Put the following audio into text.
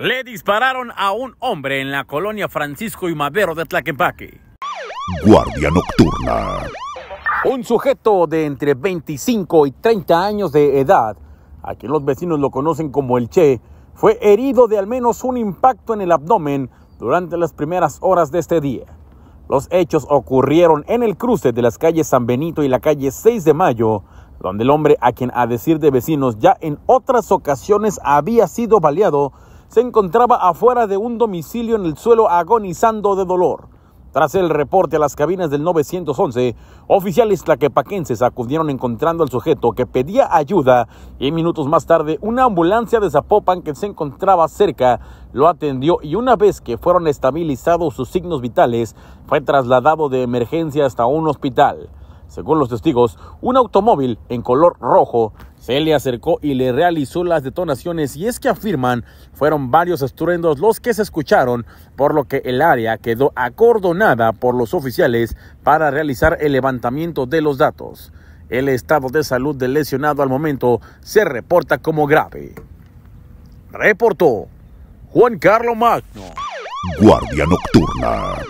Le dispararon a un hombre en la colonia Francisco y Madero de Tlaquepaque. Guardia Nocturna. Un sujeto de entre 25 y 30 años de edad, a quien los vecinos lo conocen como el Che, fue herido de al menos un impacto en el abdomen durante las primeras horas de este día. Los hechos ocurrieron en el cruce de las calles San Benito y la calle 6 de Mayo, donde el hombre a quien a decir de vecinos ya en otras ocasiones había sido baleado se encontraba afuera de un domicilio en el suelo agonizando de dolor. Tras el reporte a las cabinas del 911, oficiales tlaquepaquenses acudieron encontrando al sujeto que pedía ayuda y minutos más tarde una ambulancia de Zapopan que se encontraba cerca lo atendió y una vez que fueron estabilizados sus signos vitales, fue trasladado de emergencia hasta un hospital. Según los testigos, un automóvil en color rojo se le acercó y le realizó las detonaciones y es que afirman fueron varios estruendos los que se escucharon, por lo que el área quedó acordonada por los oficiales para realizar el levantamiento de los datos. El estado de salud del lesionado al momento se reporta como grave. Reportó Juan Carlos Magno. Guardia Nocturna.